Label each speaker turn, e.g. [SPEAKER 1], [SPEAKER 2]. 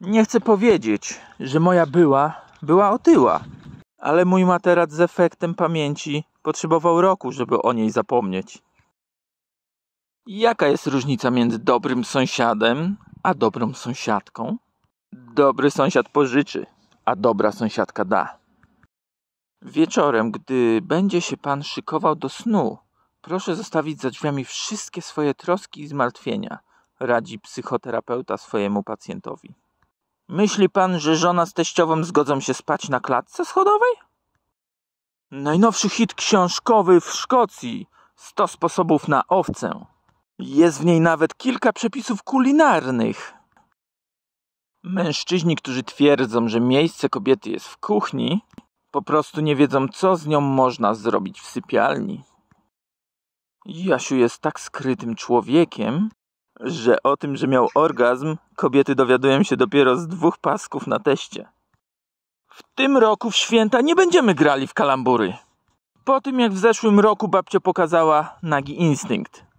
[SPEAKER 1] Nie chcę powiedzieć, że moja była była otyła, ale mój materac z efektem pamięci potrzebował roku, żeby o niej zapomnieć. Jaka jest różnica między dobrym sąsiadem a dobrą sąsiadką? Dobry sąsiad pożyczy, a dobra sąsiadka da. Wieczorem, gdy będzie się pan szykował do snu, proszę zostawić za drzwiami wszystkie swoje troski i zmartwienia, radzi psychoterapeuta swojemu pacjentowi. Myśli pan, że żona z teściową zgodzą się spać na klatce schodowej? Najnowszy hit książkowy w Szkocji 100 sposobów na owcę. Jest w niej nawet kilka przepisów kulinarnych. Mężczyźni, którzy twierdzą, że miejsce kobiety jest w kuchni, po prostu nie wiedzą, co z nią można zrobić w sypialni. Jasiu jest tak skrytym człowiekiem, że o tym, że miał orgazm, kobiety dowiadują się dopiero z dwóch pasków na teście. W tym roku w święta nie będziemy grali w kalambury. Po tym jak w zeszłym roku babcia pokazała nagi instynkt.